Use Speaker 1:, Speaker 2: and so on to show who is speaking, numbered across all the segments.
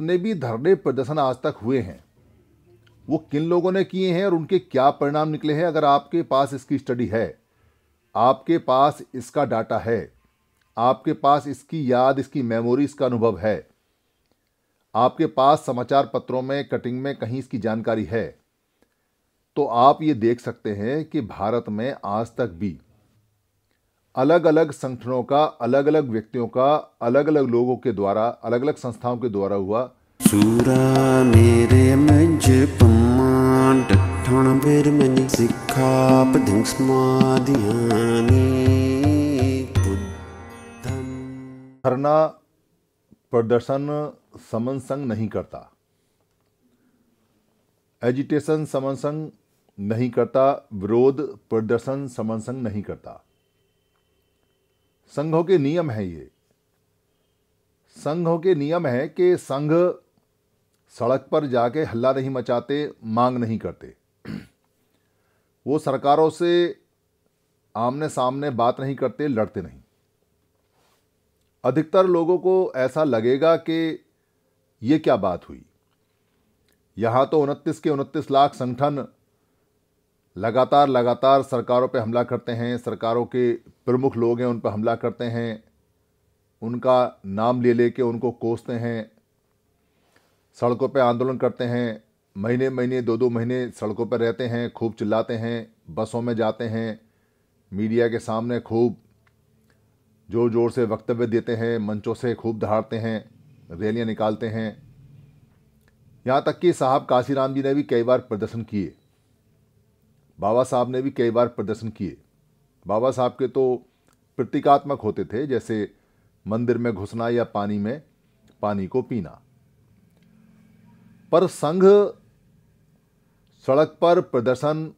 Speaker 1: जितने भी धरने प्रदर्शन आज तक हुए हैं वो किन लोगों ने किए हैं और उनके क्या परिणाम निकले हैं अगर आपके पास इसकी स्टडी है आपके पास इसका डाटा है आपके पास इसकी याद इसकी मेमोरी इसका अनुभव है आपके पास समाचार पत्रों में कटिंग में कहीं इसकी जानकारी है तो आप ये देख सकते हैं कि भारत में आज तक भी अलग अलग संगठनों का अलग अलग व्यक्तियों का अलग अलग लोगों के द्वारा अलग अलग संस्थाओं के द्वारा हुआ
Speaker 2: सूरा मेरे
Speaker 1: धरना प्रदर्शन समन संग नहीं करता एजिटेशन समन संग नहीं करता विरोध प्रदर्शन समन संग नहीं करता संघों के नियम है ये संघों के नियम है कि संघ सड़क पर जाके हल्ला नहीं मचाते मांग नहीं करते वो सरकारों से आमने सामने बात नहीं करते लड़ते नहीं अधिकतर लोगों को ऐसा लगेगा कि ये क्या बात हुई यहाँ तो उनतीस के उनतीस लाख संगठन लगातार लगातार सरकारों पर हमला करते हैं सरकारों के प्रमुख लोग हैं उन पर हमला करते हैं उनका नाम ले लेके उनको कोसते हैं सड़कों पर आंदोलन करते हैं महीने महीने दो दो महीने सड़कों पर रहते हैं खूब चिल्लाते हैं बसों में जाते हैं मीडिया के सामने खूब ज़ोर ज़ोर से वक्तव्य देते हैं मंचों से खूब दहाड़ते हैं रैलियाँ निकालते हैं यहाँ तक कि साहब काशीराम जी ने भी कई बार प्रदर्शन किए बाबा साहब ने भी कई बार प्रदर्शन किए बाबा साहब के तो प्रतीकात्मक होते थे जैसे मंदिर में घुसना या पानी में पानी को पीना पर संघ सड़क पर प्रदर्शन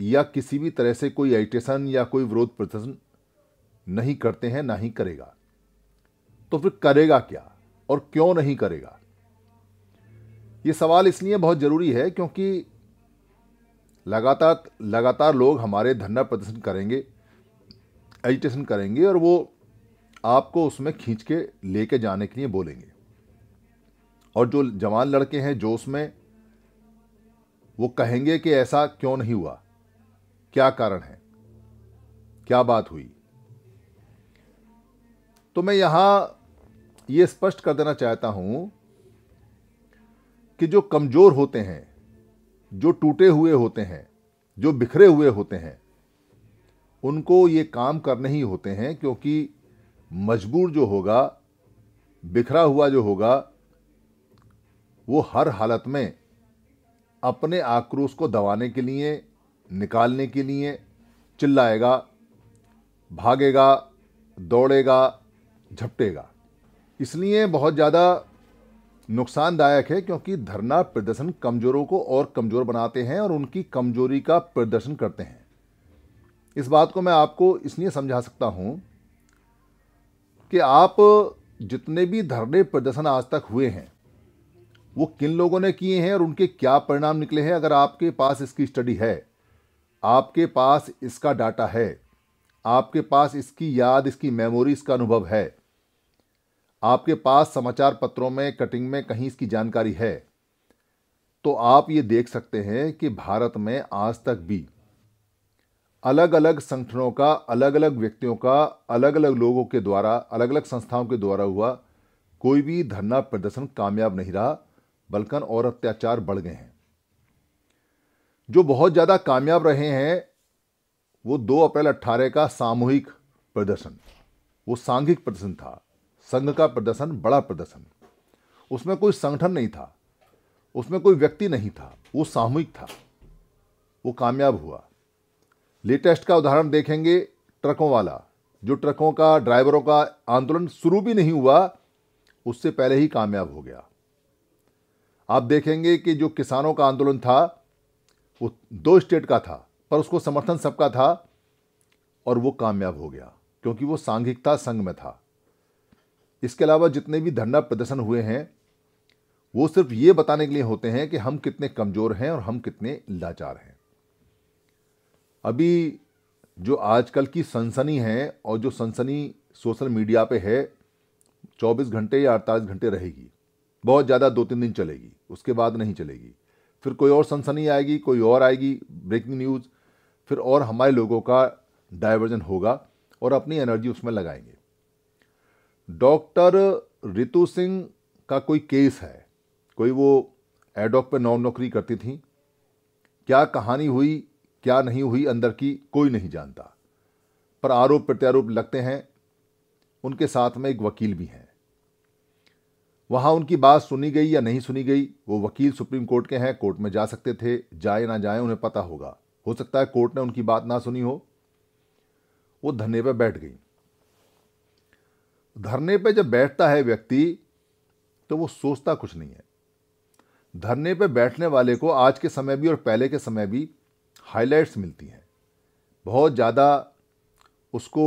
Speaker 1: या किसी भी तरह से कोई एजिटेशन या कोई विरोध प्रदर्शन नहीं करते हैं ना ही करेगा तो फिर करेगा क्या और क्यों नहीं करेगा ये सवाल इसलिए बहुत ज़रूरी है क्योंकि लगातार लगातार लोग हमारे धरना प्रदर्शन करेंगे एजिटेशन करेंगे और वो आपको उसमें खींच के लेके जाने के लिए बोलेंगे और जो जवान लड़के हैं जोश में वो कहेंगे कि ऐसा क्यों नहीं हुआ क्या कारण है क्या बात हुई तो मैं यहाँ ये स्पष्ट कर देना चाहता हूँ कि जो कमज़ोर होते हैं जो टूटे हुए होते हैं जो बिखरे हुए होते हैं उनको ये काम करने ही होते हैं क्योंकि मजबूर जो होगा बिखरा हुआ जो होगा वो हर हालत में अपने आक्रोश को दबाने के लिए निकालने के लिए चिल्लाएगा भागेगा दौड़ेगा झपटेगा इसलिए बहुत ज़्यादा नुकसानदायक है क्योंकि धरना प्रदर्शन कमजोरों को और कमजोर बनाते हैं और उनकी कमजोरी का प्रदर्शन करते हैं इस बात को मैं आपको इसलिए समझा सकता हूं कि आप जितने भी धरने प्रदर्शन आज तक हुए हैं वो किन लोगों ने किए हैं और उनके क्या परिणाम निकले हैं अगर आपके पास इसकी स्टडी है आपके पास इसका डाटा है आपके पास इसकी याद इसकी मेमोरी इसका अनुभव है आपके पास समाचार पत्रों में कटिंग में कहीं इसकी जानकारी है तो आप ये देख सकते हैं कि भारत में आज तक भी अलग अलग संगठनों का अलग अलग व्यक्तियों का अलग अलग लोगों के द्वारा अलग अलग संस्थाओं के द्वारा हुआ कोई भी धरना प्रदर्शन कामयाब नहीं रहा बल्कि और अत्याचार बढ़ गए हैं जो बहुत ज़्यादा कामयाब रहे हैं वो 2 अप्रैल 18 का सामूहिक प्रदर्शन वो सांघिक प्रदर्शन था संघ का प्रदर्शन बड़ा प्रदर्शन उसमें कोई संगठन नहीं था उसमें कोई व्यक्ति नहीं था वो सामूहिक था वो कामयाब हुआ लेटेस्ट का उदाहरण देखेंगे ट्रकों वाला जो ट्रकों का ड्राइवरों का आंदोलन शुरू भी नहीं हुआ उससे पहले ही कामयाब हो गया आप देखेंगे कि जो किसानों का आंदोलन था वो दो स्टेट का था पर उसको समर्थन सबका था और वो कामयाब हो गया क्योंकि वो सांघिकता संघ में था इसके अलावा जितने भी धरना प्रदर्शन हुए हैं वो सिर्फ ये बताने के लिए होते हैं कि हम कितने कमज़ोर हैं और हम कितने लाचार हैं अभी जो आजकल की सनसनी है और जो सनसनी सोशल मीडिया पे है 24 घंटे या अड़तालीस घंटे रहेगी बहुत ज़्यादा दो तीन दिन चलेगी उसके बाद नहीं चलेगी फिर कोई और सनसनी आएगी कोई और आएगी ब्रेकिंग न्यूज़ फिर और हमारे लोगों का डाइवर्जन होगा और अपनी एनर्जी उसमें लगाएंगे डॉक्टर रितु सिंह का कोई केस है कोई वो एडॉक पे नौ नौकरी करती थी क्या कहानी हुई क्या नहीं हुई अंदर की कोई नहीं जानता पर आरोप प्रत्यारोप लगते हैं उनके साथ में एक वकील भी हैं वहां उनकी बात सुनी गई या नहीं सुनी गई वो वकील सुप्रीम कोर्ट के हैं कोर्ट में जा सकते थे जाए ना जाए उन्हें पता होगा हो सकता है कोर्ट ने उनकी बात ना सुनी हो वो धने पर बैठ गई धरने पे जब बैठता है व्यक्ति तो वो सोचता कुछ नहीं है धरने पे बैठने वाले को आज के समय भी और पहले के समय भी हाइलाइट्स मिलती हैं बहुत ज़्यादा उसको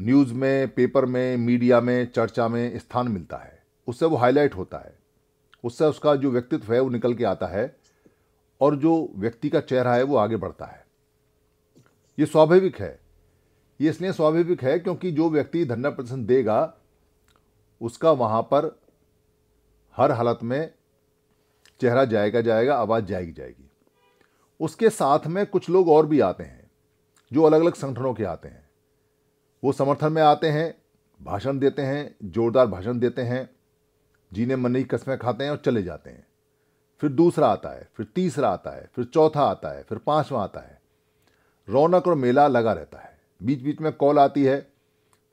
Speaker 1: न्यूज़ में पेपर में मीडिया में चर्चा में स्थान मिलता है उससे वो हाईलाइट होता है उससे उसका जो व्यक्तित्व है वो निकल के आता है और जो व्यक्ति का चेहरा है वो आगे बढ़ता है ये स्वाभाविक है ये इसलिए स्वाभाविक है क्योंकि जो व्यक्ति धरना प्रदर्शन देगा उसका वहाँ पर हर हालत में चेहरा जाएगा जाएगा आवाज़ जाएगी जाएगी उसके साथ में कुछ लोग और भी आते हैं जो अलग अलग संगठनों के आते हैं वो समर्थन में आते हैं भाषण देते हैं जोरदार भाषण देते हैं जीने मन की कस्में खाते हैं और चले जाते हैं फिर दूसरा आता है फिर तीसरा आता है फिर चौथा आता है फिर पांचवा आता है रौनक और मेला लगा रहता है बीच बीच में कॉल आती है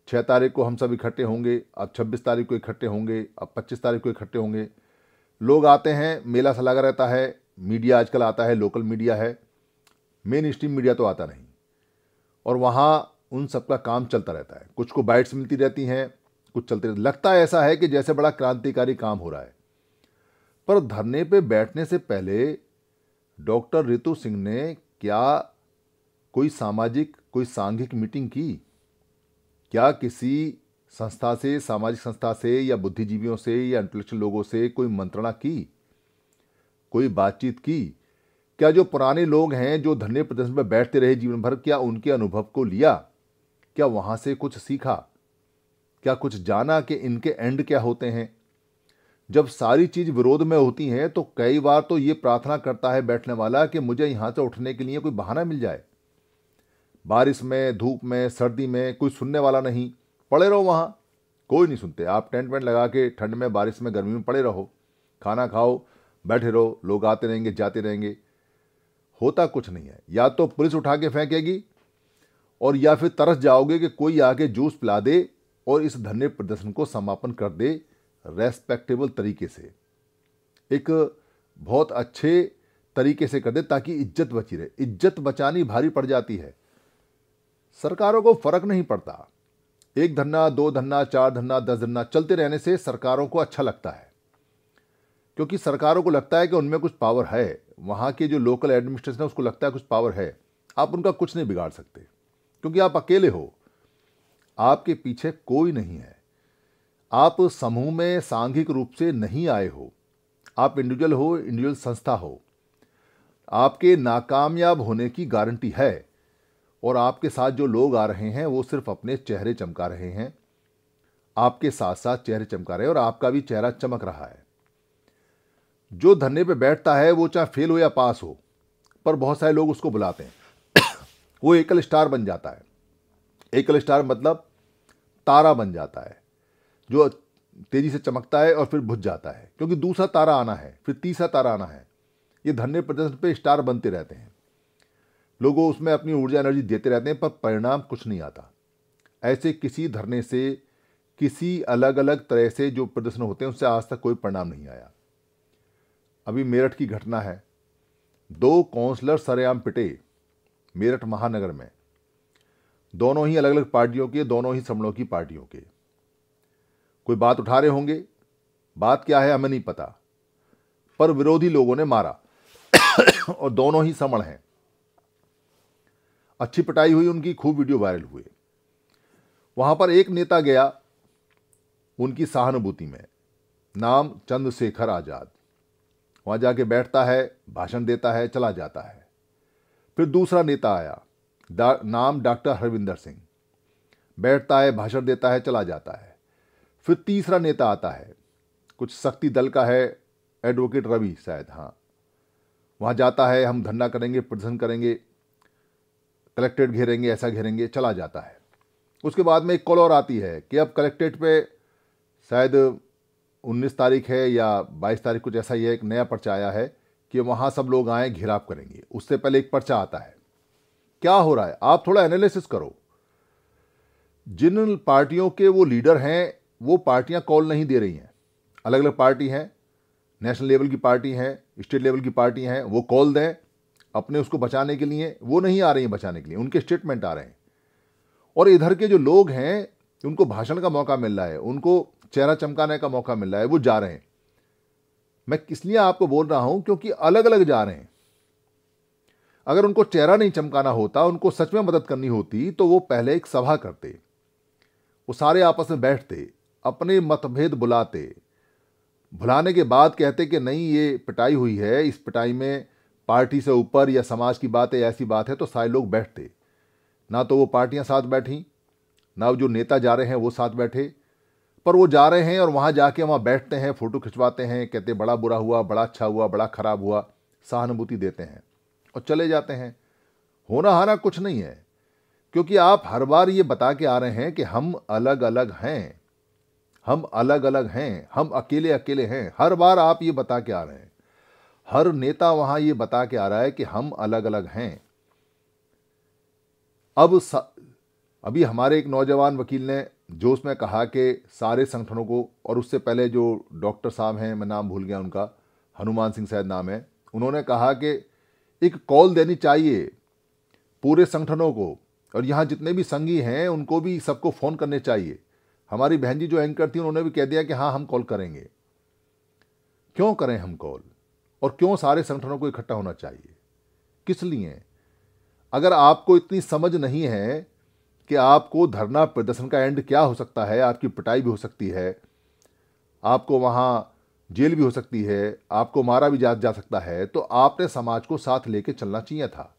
Speaker 1: छः तारीख को हम सब इकट्ठे होंगे अब छब्बीस तारीख को इकट्ठे होंगे अब पच्चीस तारीख को इकट्ठे होंगे लोग आते हैं मेला सा लगा रहता है मीडिया आजकल आता है लोकल मीडिया है मेन स्ट्रीम मीडिया तो आता नहीं और वहाँ उन सबका काम चलता रहता है कुछ को बाइट्स मिलती रहती हैं कुछ चलते रहते लगता है ऐसा है कि जैसे बड़ा क्रांतिकारी काम हो रहा है पर धरने पे बैठने से पहले डॉक्टर रितु सिंह ने क्या कोई सामाजिक कोई सांघिक मीटिंग की क्या किसी संस्था से सामाजिक संस्था से या बुद्धिजीवियों से या इंटेलेक्चुअल लोगों से कोई मंत्रणा की कोई बातचीत की क्या जो पुराने लोग हैं जो धन्य प्रदर्शन में बैठते रहे जीवन भर क्या उनके अनुभव को लिया क्या वहां से कुछ सीखा क्या कुछ जाना कि इनके एंड क्या होते हैं जब सारी चीज़ विरोध में होती है तो कई बार तो ये प्रार्थना करता है बैठने वाला कि मुझे यहां से उठने के लिए कोई बहाना मिल जाए बारिश में धूप में सर्दी में कोई सुनने वाला नहीं पड़े रहो वहाँ कोई नहीं सुनते आप टेंट वेंट लगा के ठंड में बारिश में गर्मी में पड़े रहो खाना खाओ बैठे रहो लोग आते रहेंगे जाते रहेंगे होता कुछ नहीं है या तो पुलिस उठा के फेंकेगी और या फिर तरस जाओगे कि कोई आके जूस पिला दे और इस धरने प्रदर्शन को समापन कर दे रेस्पेक्टेबल तरीके से एक बहुत अच्छे तरीके से कर दे ताकि इज्जत बची रहे इज्जत बचानी भारी पड़ जाती है सरकारों को फर्क नहीं पड़ता एक धरना दो धन्ना चार धरना दस धरना चलते रहने से सरकारों को अच्छा लगता है क्योंकि सरकारों को लगता है कि उनमें कुछ पावर है वहां के जो लोकल एडमिनिस्ट्रेशन है उसको लगता है कुछ पावर है आप उनका कुछ नहीं बिगाड़ सकते क्योंकि आप अकेले हो आपके पीछे कोई नहीं है आप समूह में सांघिक रूप से नहीं आए हो आप इंडिविजुअल हो इंडिविजुअल संस्था हो आपके नाकामयाब होने की गारंटी है और आपके साथ जो लोग आ रहे हैं वो सिर्फ अपने चेहरे चमका रहे हैं आपके साथ साथ चेहरे चमका रहे हैं और आपका भी चेहरा चमक रहा है जो धरने पे बैठता है वो चाहे फेल हो या पास हो पर बहुत सारे लोग उसको बुलाते हैं वो एकल स्टार बन जाता है एकल स्टार मतलब तारा बन जाता है जो तेजी से चमकता है और फिर भुज जाता है क्योंकि दूसरा तारा आना है फिर तीसरा तारा आना है ये धरने प्रदर्शन पे स्टार बनते रहते हैं लोग उसमें अपनी ऊर्जा एनर्जी देते रहते हैं पर परिणाम कुछ नहीं आता ऐसे किसी धरने से किसी अलग अलग तरह से जो प्रदर्शन होते हैं उससे आज तक कोई परिणाम नहीं आया अभी मेरठ की घटना है दो काउंसलर सरेआम पिटे मेरठ महानगर में दोनों ही अलग अलग पार्टियों के दोनों ही समणों की पार्टियों के कोई बात उठा रहे होंगे बात क्या है हमें नहीं पता पर विरोधी लोगों ने मारा और दोनों ही समण हैं अच्छी पिटाई हुई उनकी खूब वीडियो वायरल हुए वहां पर एक नेता गया उनकी सहानुभूति में नाम चंद्रशेखर आज़ाद वहां जाके बैठता है भाषण देता है चला जाता है फिर दूसरा नेता आया डा, नाम डॉक्टर हरविंदर सिंह बैठता है भाषण देता है चला जाता है फिर तीसरा नेता आता है कुछ शक्ति दल का है एडवोकेट रवि शायद हाँ वहाँ जाता है हम धरना करेंगे प्रदर्शन करेंगे कलेक्ट्रेट घेरेंगे ऐसा घेरेंगे चला जाता है उसके बाद में एक कॉल और आती है कि अब कलेक्ट्रेट पे शायद 19 तारीख है या 22 तारीख कुछ ऐसा ही है एक नया पर्चा आया है कि वहाँ सब लोग आए घेराव करेंगे उससे पहले एक पर्चा आता है क्या हो रहा है आप थोड़ा एनालिसिस करो जिन पार्टियों के वो लीडर हैं वो पार्टियां कॉल नहीं दे रही हैं अलग अलग पार्टी हैं नेशनल लेवल की पार्टी हैं स्टेट लेवल की पार्टी हैं वो कॉल दें अपने उसको बचाने के लिए वो नहीं आ रही हैं बचाने के लिए उनके स्टेटमेंट आ रहे हैं और इधर के जो लोग हैं उनको भाषण का मौका मिल रहा है उनको चेहरा चमकाने का मौका मिल रहा है वो जा रहे हैं मैं लिए आपको बोल रहा हूं क्योंकि अलग अलग जा रहे हैं अगर उनको चेहरा नहीं चमकाना होता उनको सच में मदद करनी होती तो वो पहले एक सभा करते वो सारे आपस में बैठते अपने मतभेद बुलाते भुलाने के बाद कहते कि नहीं ये पिटाई हुई है इस पिटाई में पार्टी से ऊपर या समाज की बात है ऐसी बात है तो सारे लोग बैठते ना तो वो पार्टियां साथ बैठी ना जो नेता जा रहे हैं वो साथ बैठे पर वो जा रहे हैं और वहाँ जाके वहाँ बैठते हैं फ़ोटो खिंचवाते हैं कहते बड़ा बुरा हुआ बड़ा अच्छा हुआ बड़ा ख़राब हुआ सहानुभूति देते हैं और चले जाते हैं होना हारा कुछ नहीं है क्योंकि आप हर बार ये बता के आ रहे हैं कि हम अलग अलग हैं हम अलग अलग हैं हम अकेले अकेले हैं हर बार आप ये बता के आ रहे हैं हर नेता वहां ये बता के आ रहा है कि हम अलग अलग हैं अब स... अभी हमारे एक नौजवान वकील ने जोश में कहा कि सारे संगठनों को और उससे पहले जो डॉक्टर साहब हैं मैं नाम भूल गया उनका हनुमान सिंह शायद नाम है उन्होंने कहा कि एक कॉल देनी चाहिए पूरे संगठनों को और यहाँ जितने भी संगी हैं उनको भी सबको फ़ोन करने चाहिए हमारी बहन जी जो एंकर थी उन्होंने भी कह दिया कि हाँ हम कॉल करेंगे क्यों करें हम कॉल और क्यों सारे संगठनों को इकट्ठा होना चाहिए किस लिए अगर आपको इतनी समझ नहीं है कि आपको धरना प्रदर्शन का एंड क्या हो सकता है आपकी पिटाई भी हो सकती है आपको वहाँ जेल भी हो सकती है आपको मारा भी जा जा सकता है तो आपने समाज को साथ लेके चलना चाहिए था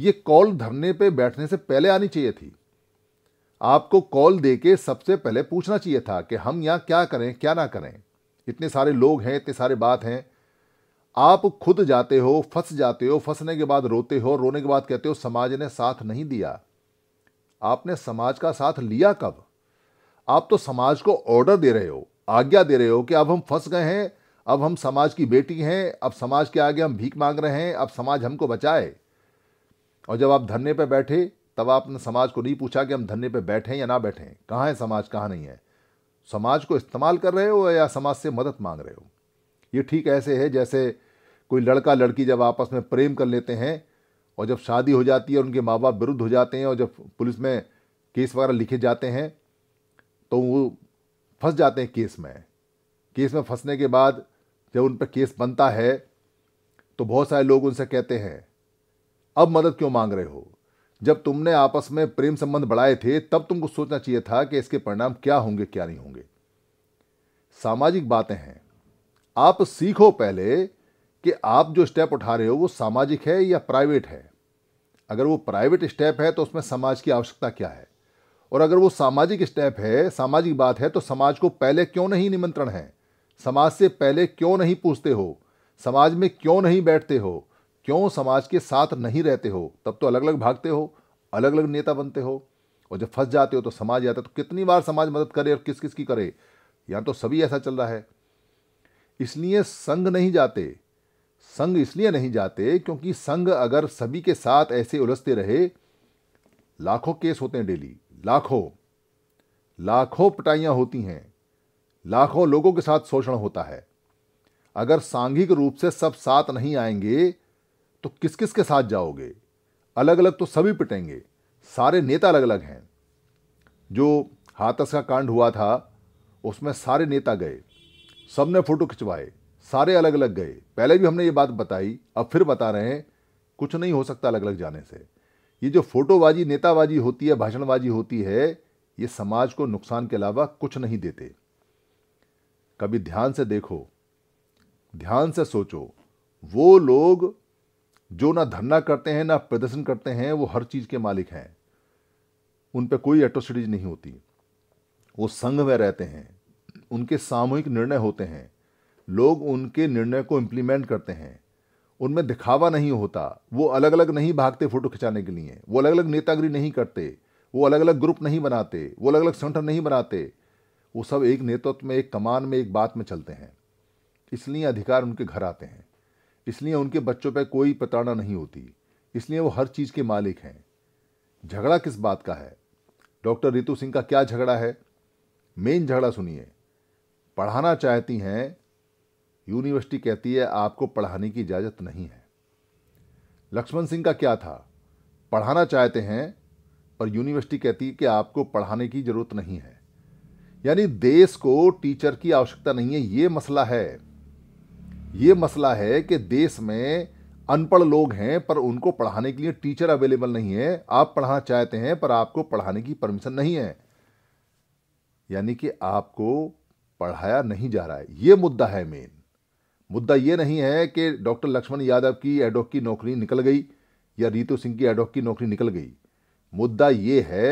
Speaker 1: ये कॉल धरने पे बैठने से पहले आनी चाहिए थी आपको कॉल दे के सबसे पहले पूछना चाहिए था कि हम यहाँ क्या करें क्या ना करें इतने सारे लोग हैं इतने सारे बात हैं आप खुद जाते हो फंस जाते हो फंसने के बाद रोते हो रोने के बाद कहते हो समाज ने साथ नहीं दिया आपने समाज का साथ लिया कब आप तो समाज को ऑर्डर दे रहे हो आज्ञा दे रहे हो कि अब हम फंस गए हैं अब हम समाज की बेटी हैं अब समाज के आगे हम भीख मांग रहे हैं अब समाज हमको बचाए और जब आप धरने पर बैठे तब आपने समाज को नहीं पूछा कि हम धरने पर बैठे या ना बैठे कहाँ है समाज कहाँ नहीं है समाज को इस्तेमाल कर रहे हो या समाज से मदद मांग रहे हो ये ठीक ऐसे है जैसे कोई लड़का लड़की जब आपस में प्रेम कर लेते हैं और जब शादी हो जाती है और उनके माँ बाप विरुद्ध हो जाते हैं और जब पुलिस में केस वगैरह लिखे जाते हैं तो वो फंस जाते हैं केस में केस में फंसने के बाद जब उन पर केस बनता है तो बहुत सारे लोग उनसे कहते हैं अब मदद क्यों मांग रहे हो जब तुमने आपस में प्रेम संबंध बढ़ाए थे तब तुमको सोचना चाहिए था कि इसके परिणाम क्या होंगे क्या नहीं होंगे सामाजिक बातें हैं आप सीखो पहले कि आप जो स्टेप उठा रहे हो वो सामाजिक है या प्राइवेट है अगर वो प्राइवेट स्टेप है तो उसमें समाज की आवश्यकता क्या है और अगर वो सामाजिक स्टेप है सामाजिक बात है तो समाज को पहले क्यों नहीं निमंत्रण है समाज से पहले क्यों नहीं पूछते हो समाज में क्यों नहीं बैठते हो क्यों समाज के साथ नहीं रहते हो तब तो अलग अलग भागते हो अलग अलग नेता बनते हो और जब फंस जाते हो तो समाज जाता है तो कितनी बार समाज मदद करे और किस किस की करे यहाँ तो सभी ऐसा चल रहा है इसलिए संघ नहीं जाते संग इसलिए नहीं जाते क्योंकि संग अगर सभी के साथ ऐसे उलझते रहे लाखों केस होते हैं डेली लाखों लाखों पटाइयाँ होती हैं लाखों लोगों के साथ शोषण होता है अगर सांघिक रूप से सब साथ नहीं आएंगे तो किस किस के साथ जाओगे अलग अलग तो सभी पिटेंगे सारे नेता अलग अलग हैं जो हाथस का कांड हुआ था उसमें सारे नेता गए सबने फोटो खिंचवाए सारे अलग अलग गए पहले भी हमने ये बात बताई अब फिर बता रहे हैं कुछ नहीं हो सकता अलग अलग जाने से ये जो फोटोबाजी नेताबाजी होती है भाषणबाजी होती है ये समाज को नुकसान के अलावा कुछ नहीं देते कभी ध्यान से देखो ध्यान से सोचो वो लोग जो ना धरना करते हैं ना प्रदर्शन करते हैं वो हर चीज़ के मालिक हैं उन पर कोई एट्रोसिटीज नहीं होती वो संघ में रहते हैं उनके सामूहिक निर्णय होते हैं लोग उनके निर्णय को इम्प्लीमेंट करते हैं उनमें दिखावा नहीं होता वो अलग अलग नहीं भागते फोटो खिंचाने के लिए वो अलग अलग नेतागिरी नहीं करते वो अलग अलग ग्रुप नहीं बनाते वो अलग अलग संगठन नहीं बनाते वो सब एक नेतृत्व में एक कमान में एक बात में चलते हैं इसलिए अधिकार उनके घर आते हैं इसलिए उनके बच्चों पर कोई प्रताड़ना नहीं होती इसलिए वो हर चीज़ के मालिक हैं झगड़ा किस बात का है डॉक्टर रितु सिंह का क्या झगड़ा है मेन झगड़ा सुनिए पढ़ाना चाहती हैं यूनिवर्सिटी कहती है आपको पढ़ाने की इजाज़त नहीं है लक्ष्मण सिंह का क्या था पढ़ाना चाहते हैं पर यूनिवर्सिटी कहती है कि आपको पढ़ाने की ज़रूरत नहीं है यानी देश को टीचर की आवश्यकता नहीं है ये मसला है ये मसला है कि देश में अनपढ़ लोग हैं पर उनको पढ़ाने के लिए टीचर अवेलेबल नहीं है आप पढ़ाना चाहते हैं पर आपको पढ़ाने की परमिशन नहीं है यानी कि आपको पढ़ाया नहीं जा रहा है ये मुद्दा है मेन मुद्दा ये नहीं है कि डॉक्टर लक्ष्मण यादव की एडोक की नौकरी निकल गई या रीतू सिंह की एडोक की नौकरी निकल गई मुद्दा ये है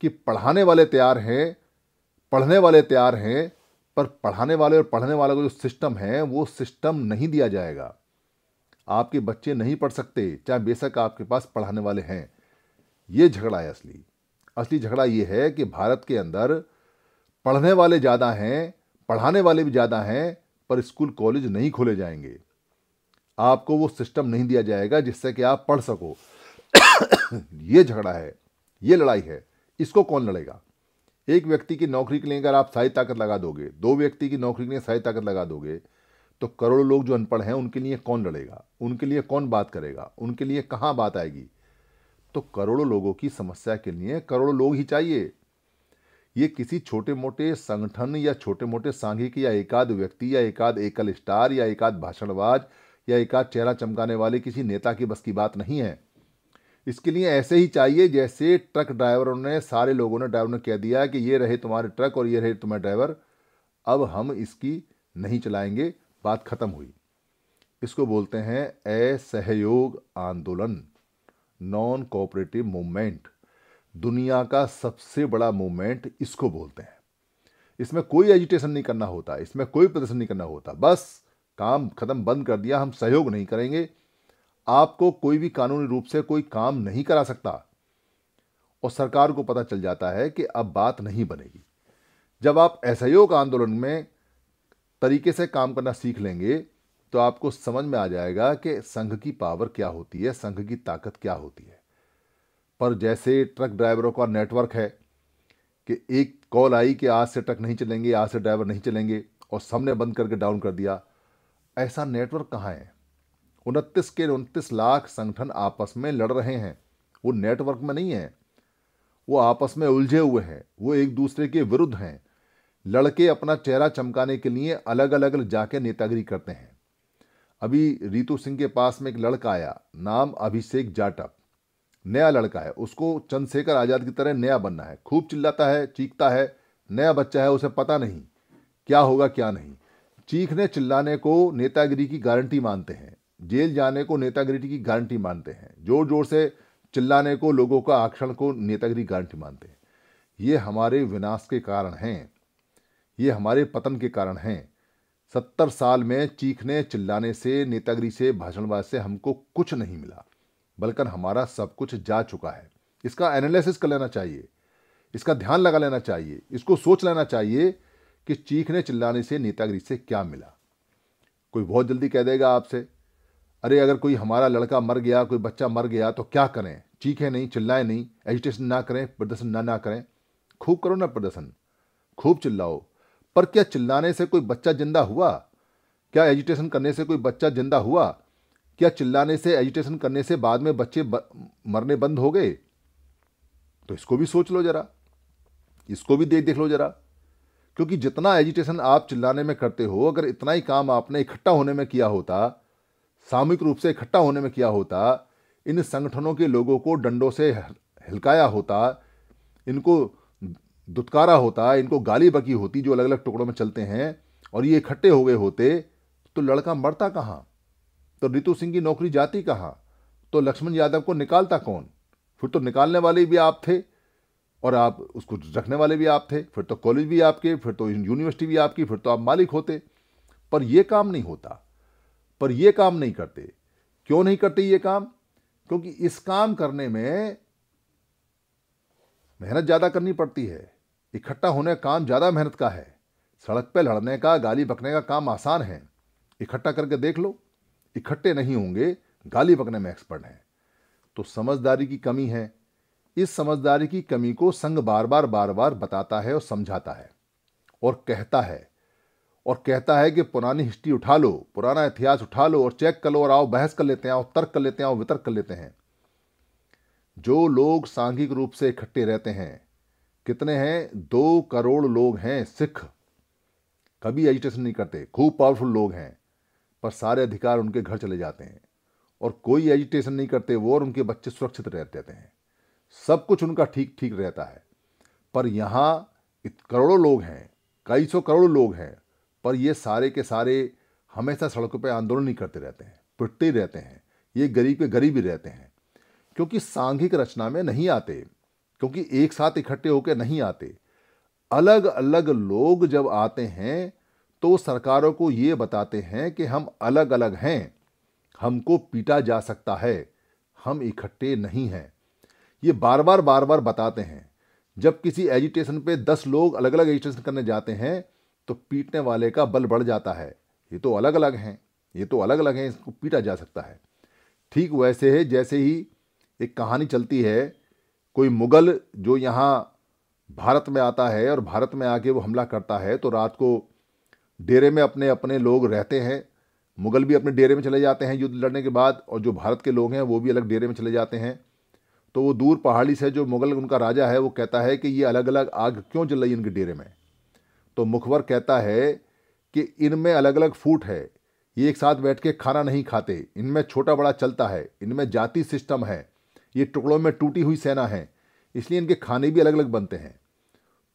Speaker 1: कि पढ़ाने वाले तैयार हैं पढ़ने वाले तैयार हैं पर पढ़ाने वाले और पढ़ने वाले का जो सिस्टम है वो सिस्टम नहीं दिया जाएगा आपके बच्चे नहीं पढ़ सकते चाहे बेशक आपके पास पढ़ाने वाले हैं ये झगड़ा है असली असली झगड़ा ये है कि भारत के अंदर पढ़ने वाले ज़्यादा हैं पढ़ाने वाले भी ज़्यादा हैं पर स्कूल कॉलेज नहीं खोले जाएंगे आपको वो सिस्टम नहीं दिया जाएगा जिससे कि आप पढ़ सको ये झगड़ा है ये लड़ाई है इसको कौन लड़ेगा एक व्यक्ति की नौकरी के लिए अगर आप सारी ताकत लगा दोगे दो व्यक्ति की नौकरी के लिए सारी ताकत लगा दोगे तो करोड़ों लोग जो अनपढ़ हैं उनके लिए कौन लड़ेगा उनके लिए कौन बात करेगा उनके लिए कहाँ बात आएगी तो करोड़ों लोगों की समस्या के लिए करोड़ों लोग ही चाहिए ये किसी छोटे मोटे संगठन या छोटे मोटे सांघिक या एकाध व्यक्ति या एकाध एकल स्टार या एकाध भाषणबाज या एकाध चेहरा चमकाने वाले किसी नेता की बस की बात नहीं है इसके लिए ऐसे ही चाहिए जैसे ट्रक ड्राइवरों ने सारे लोगों ने ड्राइवर ने कह दिया कि ये रहे तुम्हारे ट्रक और ये रहे तुम्हारे ड्राइवर अब हम इसकी नहीं चलाएंगे बात खत्म हुई इसको बोलते हैं असहयोग आंदोलन नॉन कोऑपरेटिव मूवमेंट दुनिया का सबसे बड़ा मूवमेंट इसको बोलते हैं इसमें कोई एजिटेशन नहीं करना होता इसमें कोई प्रदर्शन नहीं करना होता बस काम खत्म बंद कर दिया हम सहयोग नहीं करेंगे आपको कोई भी कानूनी रूप से कोई काम नहीं करा सकता और सरकार को पता चल जाता है कि अब बात नहीं बनेगी जब आप असहयोग आंदोलन में तरीके से काम करना सीख लेंगे तो आपको समझ में आ जाएगा कि संघ की पावर क्या होती है संघ की ताकत क्या होती है पर जैसे ट्रक ड्राइवरों का नेटवर्क है कि एक कॉल आई कि आज से ट्रक नहीं चलेंगे आज से ड्राइवर नहीं चलेंगे और सबने बंद करके डाउन कर दिया ऐसा नेटवर्क कहाँ है उनतीस के उनतीस लाख संगठन आपस में लड़ रहे हैं वो नेटवर्क में नहीं है वो आपस में उलझे हुए हैं वो एक दूसरे के विरुद्ध हैं लड़के अपना चेहरा चमकाने के लिए अलग अलग जाके नेतागिरी करते हैं अभी रितु सिंह के पास में एक लड़का आया नाम अभिषेक जाटक नया लड़का है उसको चंद्रशेखर आज़ाद की तरह नया बनना है खूब चिल्लाता है चीखता है नया बच्चा है उसे पता नहीं क्या होगा क्या नहीं चीखने चिल्लाने को नेतागिरी की गारंटी मानते हैं जेल जाने को नेतागिरी की गारंटी मानते हैं जोर जोर से चिल्लाने को लोगों का आक्षण को नेतागिरी गारंटी मानते हैं ये हमारे विनाश के कारण हैं ये हमारे पतन के कारण हैं सत्तर साल में चीखने चिल्लाने से नेतागिरी से भाषणबाज से हमको कुछ नहीं मिला बल्कि हमारा सब कुछ जा चुका है इसका एनालिसिस कर लेना चाहिए इसका ध्यान लगा लेना चाहिए इसको सोच लेना चाहिए कि चीखने चिल्लाने से नेतागिरी से क्या मिला कोई बहुत जल्दी कह देगा आपसे अरे अगर कोई हमारा लड़का मर गया कोई बच्चा मर गया तो क्या करें चीखें नहीं चिल्लाएं नहीं एजिटेशन ना करें प्रदर्शन ना ना करें खूब करो ना प्रदर्शन खूब चिल्लाओ पर क्या चिल्लाने से कोई बच्चा जिंदा हुआ क्या एजिटेशन करने से कोई बच्चा जिंदा हुआ क्या चिल्लाने से एजिटेशन करने से बाद में बच्चे ब, मरने बंद हो गए तो इसको भी सोच लो जरा इसको भी देख देख लो जरा क्योंकि जितना एजिटेशन आप चिल्लाने में करते हो अगर इतना ही काम आपने इकट्ठा होने में किया होता सामूहिक रूप से इकट्ठा होने में किया होता इन संगठनों के लोगों को डंडों से हिलकाया होता इनको दुत्कारा होता इनको गाली बकी होती जो अलग अलग टुकड़ों में चलते हैं और ये इकट्ठे हो गए होते तो लड़का मरता कहाँ तो रितु सिंह की नौकरी जाती कहा तो लक्ष्मण यादव को निकालता कौन फिर तो निकालने वाले भी आप थे और आप उसको रखने वाले भी आप थे फिर तो कॉलेज भी आपके फिर तो यूनिवर्सिटी भी आपकी फिर तो आप मालिक होते पर यह काम नहीं होता पर यह काम नहीं करते क्यों नहीं करते ये काम क्योंकि इस काम करने में मेहनत ज़्यादा करनी पड़ती है इकट्ठा होने काम ज़्यादा मेहनत का है सड़क पे लड़ने का गाली बकने का काम आसान है इकट्ठा करके देख लो इकट्ठे नहीं होंगे गाली पकने में एक्सपर्ट हैं तो समझदारी की कमी है इस समझदारी की कमी को संघ बार बार बार बार बताता है और समझाता है और कहता है और कहता है कि पुरानी हिस्ट्री उठा लो पुराना इतिहास उठा लो और चेक कर लो और आओ बहस कर लेते हैं आओ तर्क कर लेते हैं आओ वितर्क कर लेते हैं जो लोग सांघिक रूप से इकट्ठे रहते हैं कितने हैं दो करोड़ लोग हैं सिख कभी एजिटेशन नहीं करते खूब पावरफुल लोग हैं पर सारे अधिकार उनके घर चले जाते हैं और कोई एजिटेशन नहीं करते वो और उनके बच्चे सुरक्षित रह रहते हैं सब कुछ उनका ठीक ठीक रहता है पर यहाँ करोड़ों लोग हैं कई सौ करोड़ लोग हैं पर ये सारे के सारे हमेशा सड़कों पर आंदोलन ही करते रहते हैं पिटते ही रहते हैं ये गरीब के गरीब ही रहते हैं क्योंकि सांघिक रचना में नहीं आते क्योंकि एक साथ इकट्ठे होकर नहीं आते अलग अलग लोग जब आते हैं तो सरकारों को ये बताते हैं कि हम अलग अलग हैं हमको पीटा जा सकता है हम इकट्ठे नहीं हैं ये बार बार बार बार बताते हैं जब किसी एजिटेशन पे दस लोग अलग अलग एजिटेशन करने जाते हैं तो पीटने वाले का बल बढ़ जाता है ये तो अलग अलग हैं ये तो अलग अलग हैं इसको पीटा जा सकता है ठीक वैसे है जैसे ही एक कहानी चलती है कोई मुग़ल जो यहाँ भारत में आता है और भारत में आके वो हमला करता है तो रात को डेरे में अपने अपने लोग रहते हैं मुग़ल भी अपने डेरे में चले जाते हैं युद्ध लड़ने के बाद और जो भारत के लोग हैं वो भी अलग डेरे में चले जाते हैं तो वो दूर पहाड़ी से जो मुग़ल उनका राजा है वो कहता है कि ये अलग अलग आग क्यों जल रही है इनके डेरे में तो मुखबर कहता है कि इनमें अलग अलग फूट है ये एक साथ बैठ के खाना नहीं खाते इनमें छोटा बड़ा चलता है इनमें जाति सिस्टम है ये टुकड़ों में टूटी हुई सेना है इसलिए इनके खाने भी अलग अलग बनते हैं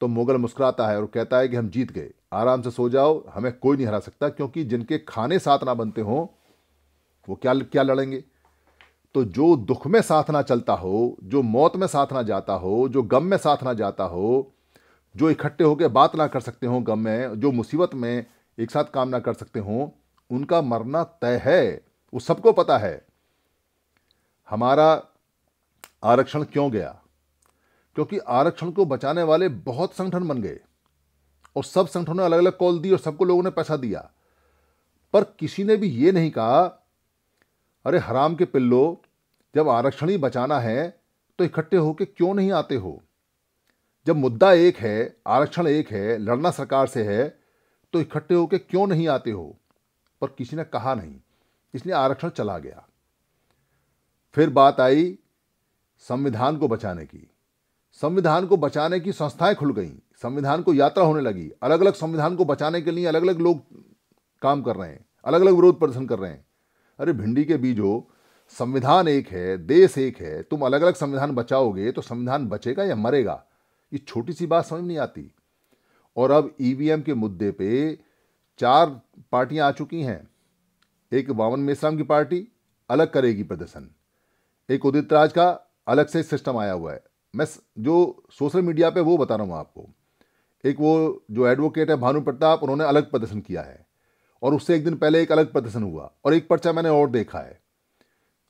Speaker 1: तो मुगल मुस्कुराता है और कहता है कि हम जीत गए आराम से सो जाओ हमें कोई नहीं हरा सकता क्योंकि जिनके खाने साथ ना बनते हों वो क्या क्या लड़ेंगे तो जो दुख में साथ ना चलता हो जो मौत में साथ ना जाता हो जो गम में साथ ना जाता हो जो इकट्ठे होकर बात ना कर सकते हों गम में जो मुसीबत में एक साथ काम ना कर सकते हों उनका मरना तय है वो सबको पता है हमारा आरक्षण क्यों गया क्योंकि आरक्षण को बचाने वाले बहुत संगठन बन गए और सब संगठनों ने अलग अलग कॉल दी और सबको लोगों ने पैसा दिया पर किसी ने भी ये नहीं कहा अरे हराम के पिल्लो जब आरक्षण ही बचाना है तो इकट्ठे होके क्यों नहीं आते हो जब मुद्दा एक है आरक्षण एक है लड़ना सरकार से है तो इकट्ठे होके क्यों नहीं आते हो पर किसी ने कहा नहीं इसलिए आरक्षण चला गया फिर बात आई संविधान को बचाने की संविधान को बचाने की संस्थाएं खुल गई संविधान को यात्रा होने लगी अलग अलग संविधान को बचाने के लिए अलग अलग लोग काम कर रहे हैं अलग अलग विरोध प्रदर्शन कर रहे हैं अरे भिंडी के बीज हो संविधान एक है देश एक है तुम अलग अलग संविधान बचाओगे तो संविधान बचेगा या मरेगा ये छोटी सी बात समझ नहीं आती और अब ईवीएम e के मुद्दे पे चार पार्टियां आ चुकी हैं एक बावन मेसराम की पार्टी अलग करेगी प्रदर्शन एक उदित राज का अलग से सिस्टम आया हुआ है मैं जो सोशल मीडिया पे वो बता रहा हूँ आपको एक वो जो एडवोकेट है भानु प्रताप उन्होंने अलग प्रदर्शन किया है और उससे एक दिन पहले एक अलग प्रदर्शन हुआ और एक पर्चा मैंने और देखा है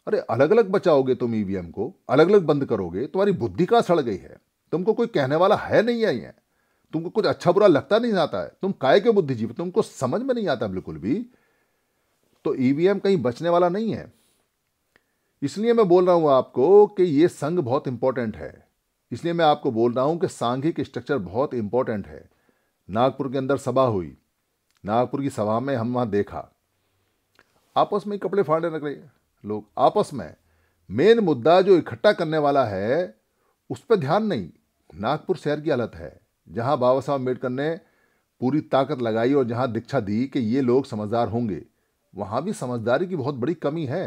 Speaker 1: अरे अलग अलग बचाओगे तुम ई e को अलग अलग बंद करोगे तुम्हारी बुद्धि का सड़ गई है तुमको कोई कहने वाला है नहीं आई है तुमको कुछ अच्छा बुरा लगता नहीं आता है तुम काय के बुद्धिजीवी तुमको समझ में नहीं आता बिल्कुल भी तो ईवीएम e कहीं बचने वाला नहीं है इसलिए मैं बोल रहा हूं आपको कि यह संघ बहुत इंपॉर्टेंट है इसलिए मैं आपको बोल रहा हूँ कि सांघिक स्ट्रक्चर बहुत इंपॉर्टेंट है नागपुर के अंदर सभा हुई नागपुर की सभा में हम वहाँ देखा आपस में कपड़े फाड़ने लग रहे लोग आपस में मेन मुद्दा जो इकट्ठा करने वाला है उस पर ध्यान नहीं नागपुर शहर की हालत है जहाँ बाबा साहब अम्बेडकर ने पूरी ताकत लगाई और जहाँ दीक्षा दी कि ये लोग समझदार होंगे वहाँ भी समझदारी की बहुत बड़ी कमी है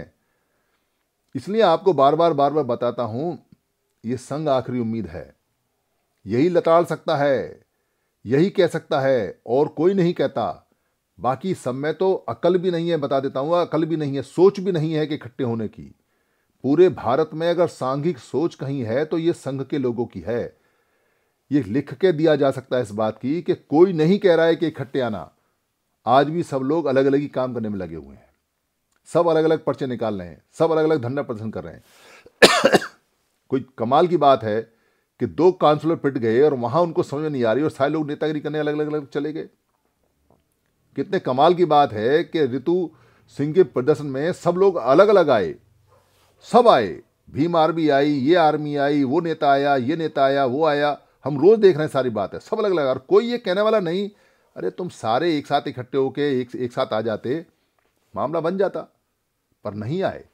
Speaker 1: इसलिए आपको बार बार बार बार बताता हूँ ये संग आखिरी उम्मीद है यही लताड़ सकता है यही कह सकता है और कोई नहीं कहता बाकी सब में तो अकल भी नहीं है बता देता हूँ अकल भी नहीं है सोच भी नहीं है कि इकट्ठे होने की पूरे भारत में अगर सांघिक सोच कहीं है तो ये संघ के लोगों की है ये लिख के दिया जा सकता है इस बात की कि कोई नहीं कह रहा है कि इकट्ठे आना आज भी सब लोग अलग अलग ही काम करने में लगे हुए हैं सब अलग अलग पर्चे निकाल रहे हैं सब अलग अलग धरना प्रदर्शन कर रहे हैं कोई कमाल की बात है कि दो काउंसलर पिट गए और वहां उनको समझ में नहीं आ रही और सारे लोग नेतागिरी करने अलग अलग अलग चले गए कितने कमाल की बात है कि ऋतु सिंह के प्रदर्शन में सब लोग अलग अलग आए सब आए भीम आर्मी आई ये आर्मी आई वो नेता आया ये नेता आया वो आया हम रोज देख रहे हैं सारी बात है सब अलग अलग और कोई ये कहने वाला नहीं अरे तुम सारे एक साथ इकट्ठे होके एक एक साथ आ जाते मामला बन जाता पर नहीं आए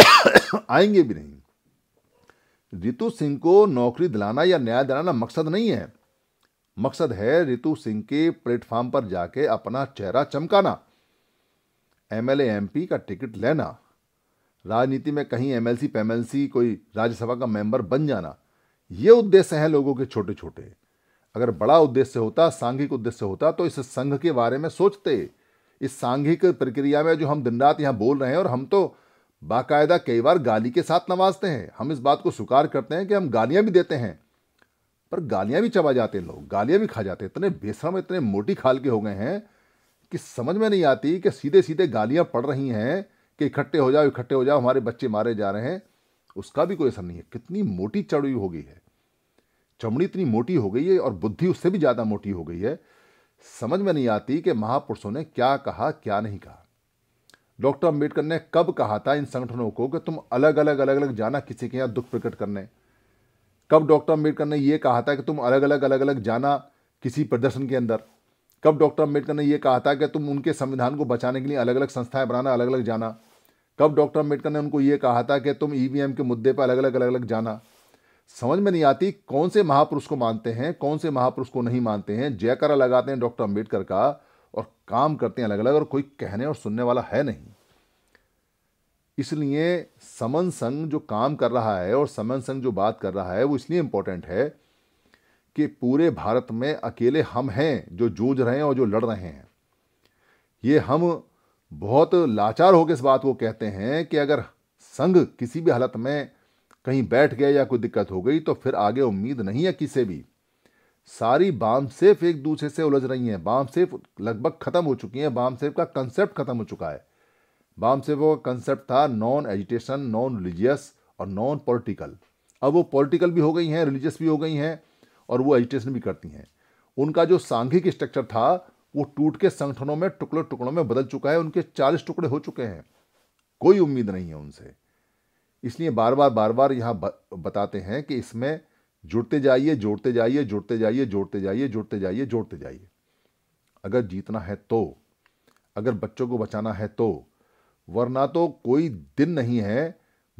Speaker 1: आएंगे भी नहीं रितु सिंह को नौकरी दिलाना या न्याय दिलाना मकसद नहीं है मकसद है रितु सिंह के प्लेटफॉर्म पर जाके अपना चेहरा चमकाना एमएलए एमपी का टिकट लेना राजनीति में कहीं एमएलसी पेमएलसी कोई राज्यसभा का मेंबर बन जाना ये उद्देश्य है लोगों के छोटे छोटे अगर बड़ा उद्देश्य होता सांघिक उद्देश्य होता तो इस संघ के बारे में सोचते इस सांघिक प्रक्रिया में जो हम दिन रात यहाँ बोल रहे हैं और हम तो बाकायदा कई बार गाली के साथ नवाजते हैं हम इस बात को स्वीकार करते हैं कि हम गालियां भी देते हैं पर गालियां भी चबा जाते हैं लोग गालियां भी खा जाते हैं इतने बेसम इतने मोटी खाल के हो गए हैं कि समझ में नहीं आती कि सीधे सीधे गालियां पड़ रही हैं कि इकट्ठे हो जाओ इकट्ठे हो जाओ हमारे बच्चे मारे जा रहे हैं उसका भी कोई असर नहीं है कितनी मोटी चढ़ी हो गई है चमड़ी इतनी मोटी हो गई है और बुद्धि उससे भी ज़्यादा मोटी हो गई है समझ में नहीं आती कि महापुरुषों ने क्या कहा क्या नहीं कहा डॉक्टर अम्बेडकर ने कब कहा था इन संगठनों को कि तुम अलग अलग अलग अलग जाना किसी के यहाँ दुख प्रकट करने कब डॉक्टर अम्बेडकर ने यह कहा था कि तुम अलग अलग अलग अलग जाना किसी प्रदर्शन के अंदर कब डॉक्टर अम्बेडकर ने यह कहा था कि तुम उनके संविधान को बचाने के लिए अलग अलग संस्थाएं बनाना अलग अलग जाना कब डॉक्टर अम्बेडकर ने उनको ये कहा था कि तुम ई के मुद्दे पर अलग अलग अलग अलग जाना समझ में नहीं आती कौन से महापुरुष को मानते हैं कौन से महापुरुष को नहीं मानते हैं जयकारा लगाते हैं डॉक्टर अम्बेडकर का और काम करते हैं अलग अलग और कोई कहने और सुनने वाला है नहीं इसलिए समन संघ जो काम कर रहा है और समन संघ जो बात कर रहा है वो इसलिए इंपॉर्टेंट है कि पूरे भारत में अकेले हम हैं जो जूझ रहे हैं और जो लड़ रहे हैं ये हम बहुत लाचार होकर इस बात को कहते हैं कि अगर संघ किसी भी हालत में कहीं बैठ गया या कोई दिक्कत हो गई तो फिर आगे उम्मीद नहीं है किसी भी सारी बाम सेफ एक दूसरे से उलझ रही हैं बाम सेफ लगभग ख़त्म हो चुकी हैं बाम सेफ का कंसेप्ट ख़त्म हो चुका है बाम सेफ का कंसेप्ट था नॉन एजुटेशन नॉन रिलीजियस और नॉन पॉलिटिकल अब वो पॉलिटिकल भी हो गई हैं रिलीजियस भी हो गई हैं और वो एजुटेशन भी करती हैं उनका जो सांघिक स्ट्रक्चर था वो टूट के संगठनों में टुकड़ों टुकड़ों में बदल चुका है उनके चालीस टुकड़े हो चुके हैं कोई उम्मीद नहीं है उनसे इसलिए बार बार बार बार यहाँ बताते हैं कि इसमें जुड़ते जाइए जोड़ते जाइए जोड़ते जाइए जोड़ते जाइए जोड़ते जाइए जोड़ते जाइए अगर जीतना है तो अगर बच्चों को बचाना है तो वरना तो कोई दिन नहीं है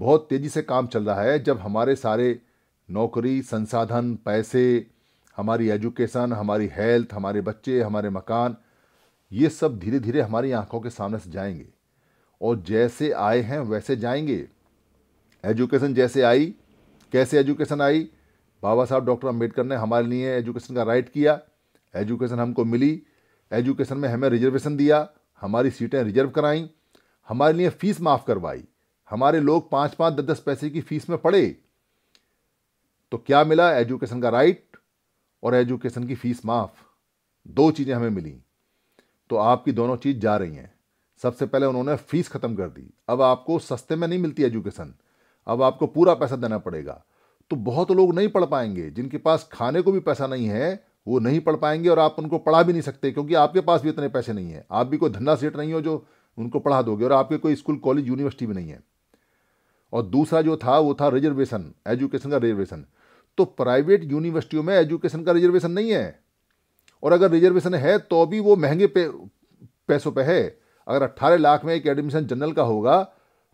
Speaker 1: बहुत तेज़ी से काम चल रहा है जब हमारे सारे नौकरी संसाधन पैसे हमारी एजुकेशन हमारी हेल्थ हमारे बच्चे हमारे मकान ये सब धीरे धीरे हमारी आंखों के सामने से जाएंगे और जैसे आए हैं वैसे जाएंगे एजुकेशन जैसे आई कैसे एजुकेशन आई बाबा साहब डॉक्टर अम्बेडकर ने हमारे लिए एजुकेशन का राइट किया एजुकेशन हमको मिली एजुकेशन में हमें रिजर्वेशन दिया हमारी सीटें रिजर्व कराई हमारे लिए फ़ीस माफ़ करवाई हमारे लोग पाँच पाँच दस दस पैसे की फ़ीस में पड़े तो क्या मिला एजुकेशन का राइट और एजुकेशन की फ़ीस माफ़ दो चीज़ें हमें मिली तो आपकी दोनों चीज़ जा रही हैं सबसे पहले उन्होंने फ़ीस ख़त्म कर दी अब आपको सस्ते में नहीं मिलती एजुकेशन अब आपको पूरा पैसा देना पड़ेगा तो बहुत लोग नहीं पढ़ पाएंगे जिनके पास खाने को भी पैसा नहीं है वो नहीं पढ़ पाएंगे और आप उनको पढ़ा भी नहीं सकते क्योंकि आपके पास भी इतने पैसे नहीं है आप भी कोई धंधा सेठ नहीं हो जो उनको पढ़ा दोगे और आपके कोई स्कूल कॉलेज यूनिवर्सिटी भी नहीं है और दूसरा जो था वो था रिजर्वेशन एजुकेशन का रिजर्वेशन तो प्राइवेट यूनिवर्सिटियों में एजुकेशन का रिजर्वेशन नहीं है और अगर रिजर्वेशन है तो भी वो महंगे पे पैसों पर है अगर अट्ठारह लाख में एक एडमिशन जनरल का होगा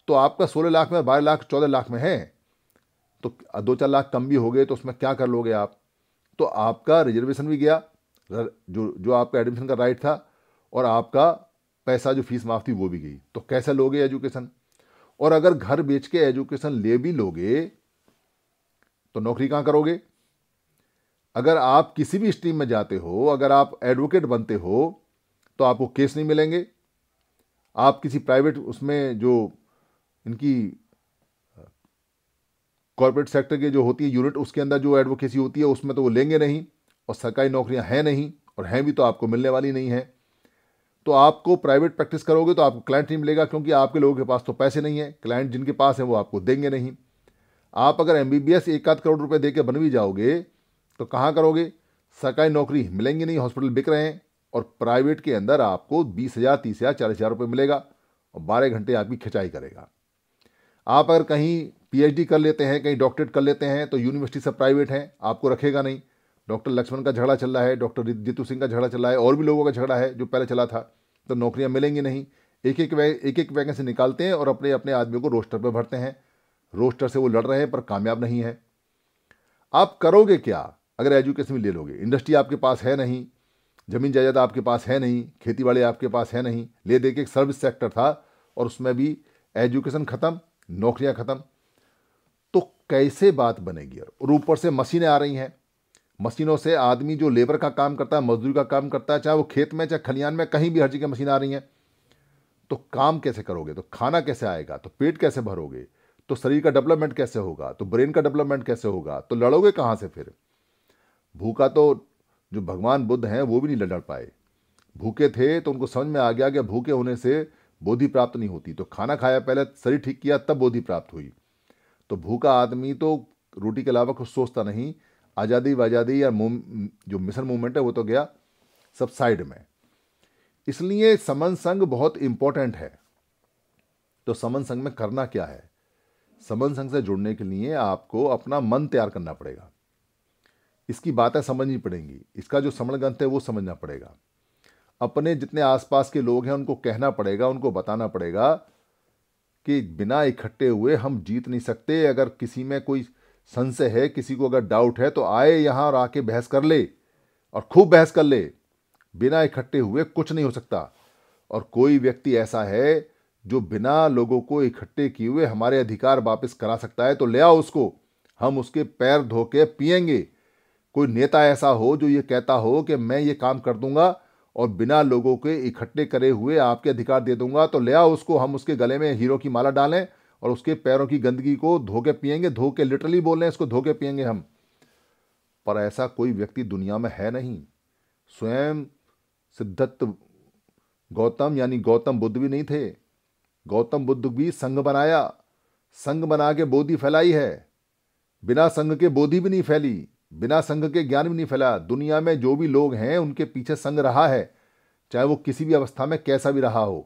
Speaker 1: तो आपका सोलह लाख में बारह लाख चौदह लाख में है तो दो चार लाख कम भी हो गए तो उसमें क्या कर लोगे आप तो आपका रिजर्वेशन भी गया जो जो आपका एडमिशन का राइट था और आपका पैसा जो फीस माफ़ थी वो भी गई तो कैसे लोगे एजुकेशन और अगर घर बेच के एजुकेशन ले भी लोगे तो नौकरी कहाँ करोगे अगर आप किसी भी स्ट्रीम में जाते हो अगर आप एडवोकेट बनते हो तो आपको केस नहीं मिलेंगे आप किसी प्राइवेट उसमें जो इनकी कॉरपोरेट सेक्टर की जो होती है यूनिट उसके अंदर जो एडवोकेसी होती है उसमें तो वो लेंगे नहीं और सरकारी नौकरियां हैं नहीं और हैं भी तो आपको मिलने वाली नहीं है तो आपको प्राइवेट प्रैक्टिस करोगे तो आपको क्लाइंट नहीं मिलेगा क्योंकि आपके लोगों के पास तो पैसे नहीं है क्लाइंट जिनके पास है वो आपको देंगे नहीं आप अगर एम बी एक आध करोड़ रुपये दे के बन भी जाओगे तो कहाँ करोगे सरकारी नौकरी मिलेंगी नहीं हॉस्पिटल बिक रहे हैं और प्राइवेट के अंदर आपको बीस हज़ार तीस हज़ार चालीस हज़ार रुपये मिलेगा और बारह घंटे आपकी खिंचाई करेगा आप अगर कहीं पीएचडी कर लेते हैं कहीं डॉक्टरेट कर लेते हैं तो यूनिवर्सिटी सब प्राइवेट हैं आपको रखेगा नहीं डॉक्टर लक्ष्मण का झगड़ा चल रहा है डॉक्टर जीतू सिंह का झगड़ा चल रहा है और भी लोगों का झगड़ा है जो पहले चला था तो नौकरियाँ मिलेंगी नहीं एक एक एक एक वैकेंसी निकालते हैं और अपने अपने आदमियों को रोस्टर पर भरते हैं रोस्टर से वो लड़ रहे हैं पर कामयाब नहीं है आप करोगे क्या अगर एजुकेशन ले लोगे इंडस्ट्री आपके पास है नहीं ज़मीन जायदाद आपके पास है नहीं खेती बाड़ी आपके पास है नहीं ले दे के एक सर्विस सेक्टर था और उसमें भी एजुकेशन ख़त्म नौकरियां ख़त्म तो कैसे बात बनेगी और ऊपर से मशीनें आ रही हैं मशीनों से आदमी जो लेबर का काम करता है मजदूरी का काम करता है चाहे वो खेत में चाहे खलियान में कहीं भी हर जगह मशीन आ रही हैं तो काम कैसे करोगे तो खाना कैसे आएगा तो पेट कैसे भरोगे तो शरीर का डेवलपमेंट कैसे होगा तो ब्रेन का डेवलपमेंट कैसे होगा तो लड़ोगे कहाँ से फिर भूखा तो जो भगवान बुद्ध हैं वो भी नहीं लड़ पाए भूखे थे तो उनको समझ में आ गया कि भूखे होने से बोधि प्राप्त नहीं होती तो खाना खाया पहले शरीर ठीक किया तब बोधि प्राप्त हुई तो भूखा आदमी तो रोटी के अलावा कुछ सोचता नहीं आज़ादी वाजादी या जो मिशन मूवमेंट है वो तो गया सब साइड में इसलिए समन संघ बहुत इम्पोर्टेंट है तो समन संघ में करना क्या है समन संघ से जुड़ने के लिए आपको अपना मन तैयार करना पड़ेगा इसकी बातें समझनी पड़ेंगी इसका जो समण ग्रंथ है वो समझना पड़ेगा अपने जितने आसपास के लोग हैं उनको कहना पड़ेगा उनको बताना पड़ेगा कि बिना इकट्ठे हुए हम जीत नहीं सकते अगर किसी में कोई संशय है किसी को अगर डाउट है तो आए यहाँ और आके बहस कर ले और खूब बहस कर ले बिना इकट्ठे हुए कुछ नहीं हो सकता और कोई व्यक्ति ऐसा है जो बिना लोगों को इकट्ठे किए हुए हमारे अधिकार वापस करा सकता है तो ले आओ उसको हम उसके पैर धो के पियेंगे कोई नेता ऐसा हो जो ये कहता हो कि मैं ये काम कर दूंगा और बिना लोगों के इकट्ठे करे हुए आपके अधिकार दे दूंगा तो ले आओ उसको हम उसके गले में हीरो की माला डालें और उसके पैरों की गंदगी को धो के पियेंगे धो के लिटरली बोल रहे हैं इसको धो के पियेंगे हम पर ऐसा कोई व्यक्ति दुनिया में है नहीं स्वयं सिद्धत्त गौतम यानी गौतम बुद्ध भी नहीं थे गौतम बुद्ध भी संघ बनाया संघ बना के बोधि फैलाई है बिना संघ के बोधि भी नहीं फैली बिना संघ के ज्ञान भी नहीं फैला दुनिया में जो भी लोग हैं उनके पीछे संघ रहा है चाहे वो किसी भी अवस्था में कैसा भी रहा हो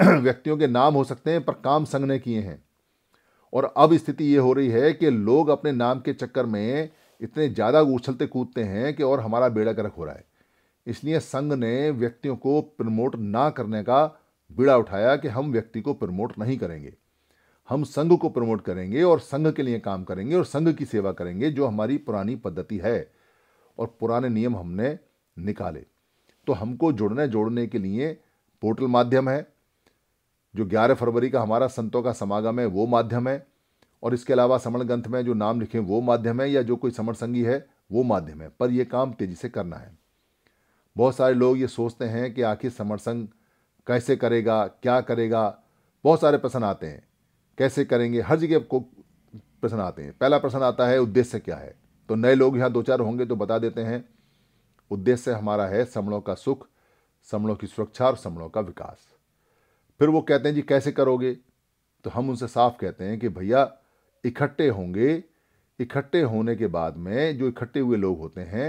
Speaker 1: व्यक्तियों के नाम हो सकते हैं पर काम संघ ने किए हैं और अब स्थिति ये हो रही है कि लोग अपने नाम के चक्कर में इतने ज़्यादा उछलते कूदते हैं कि और हमारा बेड़ा गर्क हो रहा है इसलिए संघ ने व्यक्तियों को प्रमोट ना करने का बीड़ा उठाया कि हम व्यक्ति को प्रमोट नहीं करेंगे हम संघ को प्रमोट करेंगे और संघ के लिए काम करेंगे और संघ की सेवा करेंगे जो हमारी पुरानी पद्धति है और पुराने नियम हमने निकाले तो हमको जुड़ने जोड़ने के लिए पोर्टल माध्यम है जो 11 फरवरी का हमारा संतों का समागम है वो माध्यम है और इसके अलावा समण ग्रंथ में जो नाम लिखे वो माध्यम है या जो कोई समण संगी है वो माध्यम है पर यह काम तेजी से करना है बहुत सारे लोग ये सोचते हैं कि आखिर समर संघ कैसे करेगा क्या करेगा बहुत सारे प्रश्न आते हैं कैसे करेंगे हर जगह आपको प्रश्न आते हैं पहला प्रश्न आता है उद्देश्य क्या है तो नए लोग यहाँ दो चार होंगे तो बता देते हैं उद्देश्य हमारा है समणों का सुख समणों की सुरक्षा और समणों का विकास फिर वो कहते हैं जी कैसे करोगे तो हम उनसे साफ कहते हैं कि भैया इकट्ठे होंगे इकट्ठे होने के बाद में जो इकट्ठे हुए लोग होते हैं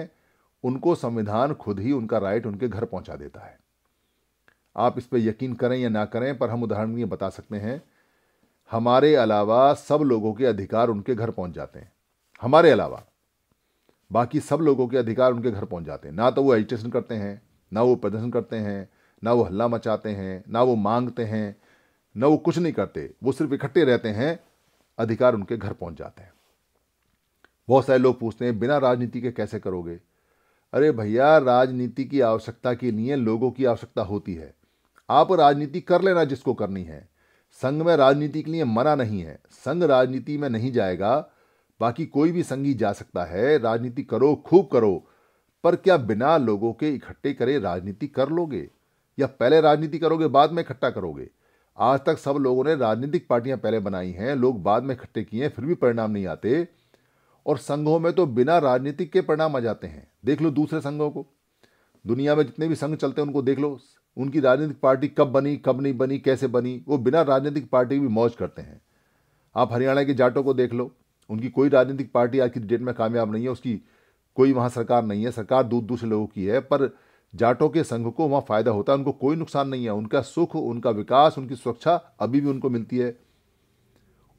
Speaker 1: उनको संविधान खुद ही उनका राइट उनके घर पहुंचा देता है आप इस पर यकीन करें या ना करें पर हम उदाहरण ये बता सकते हैं हमारे अलावा सब लोगों के अधिकार उनके घर पहुंच जाते हैं हमारे अलावा बाकी सब लोगों के अधिकार उनके घर पहुंच जाते हैं ना तो वो एजिटेशन करते हैं ना वो प्रदर्शन करते हैं ना वो हल्ला मचाते हैं ना वो मांगते हैं ना वो कुछ नहीं करते वो सिर्फ इकट्ठे रहते हैं अधिकार उनके घर पहुंच जाते हैं बहुत सारे लोग पूछते हैं बिना राजनीति के कैसे करोगे अरे भैया राजनीति की आवश्यकता के लिए लोगों की आवश्यकता होती है आप राजनीति कर लेना जिसको करनी है संघ में राजनीति के लिए मना नहीं है संघ राजनीति में नहीं जाएगा बाकी कोई भी संघी जा सकता है राजनीति करो खूब करो पर क्या बिना लोगों के इकट्ठे करे राजनीति कर लोगे या पहले राजनीति करोगे बाद में इकट्ठा करोगे आज तक सब लोगों ने राजनीतिक पार्टियां पहले बनाई हैं लोग बाद में इकट्ठे किए हैं फिर भी परिणाम नहीं आते और संघों में तो बिना राजनीतिक के परिणाम आ जाते हैं देख लो दूसरे संघों को दुनिया में जितने भी संघ चलते हैं उनको देख लो उनकी राजनीतिक पार्टी कब बनी कब नहीं बनी कैसे बनी वो बिना राजनीतिक पार्टी भी मौज करते हैं आप हरियाणा के जाटों को देख लो उनकी कोई राजनीतिक पार्टी आज की डेट में कामयाब नहीं है उसकी कोई वहाँ सरकार नहीं है सरकार दूर दूर से लोगों की है पर जाटों के संघ को वहाँ फ़ायदा होता है उनको कोई नुकसान नहीं है उनका सुख उनका विकास उनकी सुरक्षा अभी भी उनको मिलती है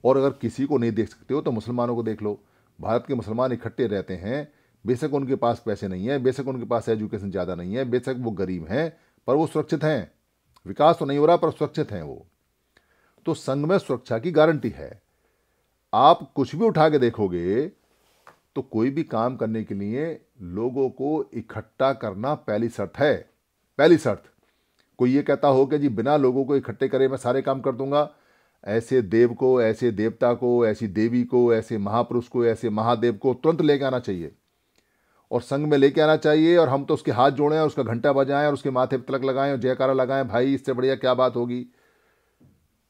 Speaker 1: और अगर किसी को नहीं देख सकते हो तो मुसलमानों को देख लो भारत के मुसलमान इकट्ठे रहते हैं बेशक उनके पास पैसे नहीं है बेशक उनके पास एजुकेशन ज़्यादा नहीं है बेशक वो गरीब हैं पर वो सुरक्षित हैं विकास तो नहीं हो रहा पर सुरक्षित हैं वो तो संघ में सुरक्षा की गारंटी है आप कुछ भी उठा के देखोगे तो कोई भी काम करने के लिए लोगों को इकट्ठा करना पहली शर्त है पहली शर्त कोई ये कहता हो कि जी बिना लोगों को इकट्ठे करे मैं सारे काम कर दूंगा ऐसे देव को ऐसे देवता को ऐसी देवी को ऐसे महापुरुष को ऐसे महादेव को तुरंत लेके आना चाहिए और संग में लेके आना चाहिए और हम तो उसके हाथ जोड़े हैं उसका घंटा बजाएं और उसके माथे पर तिलक लगाएं और जयकारा लगाएं भाई इससे बढ़िया क्या बात होगी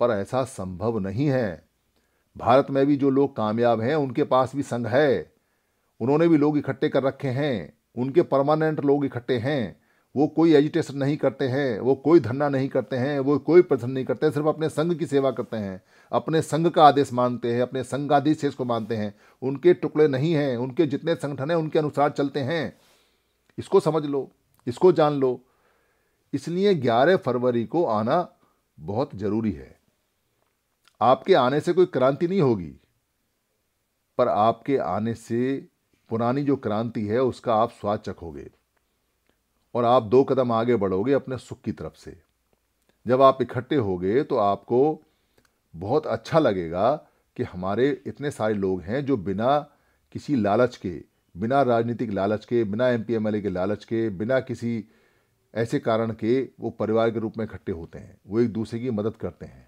Speaker 1: पर ऐसा संभव नहीं है भारत में भी जो लोग कामयाब हैं उनके पास भी संघ है उन्होंने भी लोग इकट्ठे कर रखे हैं उनके परमानेंट लोग इकट्ठे हैं वो कोई एजिटेशन नहीं करते हैं वो कोई धरना नहीं करते हैं वो कोई प्रदर्शन नहीं करते सिर्फ अपने संघ की सेवा करते हैं अपने संघ का आदेश मानते हैं अपने संघाधीश को मानते हैं उनके टुकड़े नहीं हैं उनके जितने संगठन हैं उनके अनुसार चलते हैं इसको समझ लो इसको जान लो इसलिए 11 फरवरी को आना बहुत ज़रूरी है आपके आने से कोई क्रांति नहीं होगी पर आपके आने से पुरानी जो क्रांति है उसका आप स्वाद चखोगे और आप दो कदम आगे बढ़ोगे अपने सुख की तरफ से जब आप इकट्ठे होगे तो आपको बहुत अच्छा लगेगा कि हमारे इतने सारे लोग हैं जो बिना किसी लालच के बिना राजनीतिक लालच के बिना एम पी के लालच के बिना किसी ऐसे कारण के वो परिवार के रूप में इकट्ठे होते हैं वो एक दूसरे की मदद करते हैं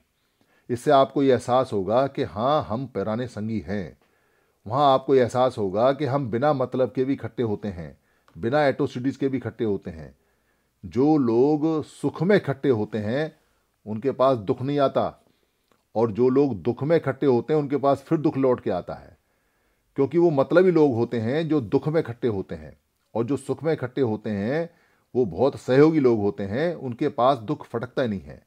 Speaker 1: इससे आपको ये एहसास होगा कि हाँ हम पैराने संगी हैं वहाँ आपको ये एहसास होगा कि हम बिना मतलब के भी इकट्ठे होते हैं बिना एटोसिडीज के भी इकट्ठे होते हैं जो लोग सुख में इकट्ठे होते हैं उनके पास दुख नहीं आता और जो लोग दुख में इकट्ठे होते हैं उनके पास फिर दुख लौट के आता है क्योंकि वो मतलबी लोग होते हैं जो दुख में इकट्ठे होते हैं और जो सुख में इकट्ठे होते हैं वो बहुत सहयोगी लोग होते हैं उनके पास दुख फटकता नहीं है